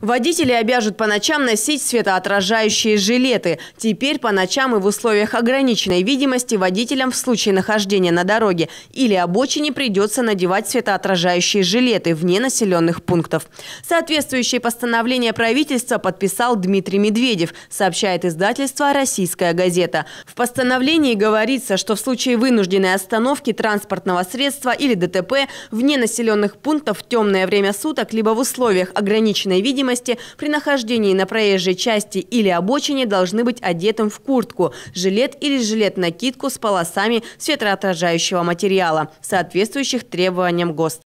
Водители обяжут по ночам носить светоотражающие жилеты. Теперь по ночам и в условиях ограниченной видимости водителям в случае нахождения на дороге или обочине придется надевать светоотражающие жилеты вне населенных пунктов. Соответствующее постановление правительства подписал Дмитрий Медведев, сообщает издательство «Российская газета». В постановлении говорится, что в случае вынужденной остановки транспортного средства или ДТП вне населенных пунктов в темное время суток либо в условиях ограниченной видимости видимости, при нахождении на проезжей части или обочине должны быть одетым в куртку, жилет или жилет-накидку с полосами светоотражающего материала, соответствующих требованиям ГОСТ.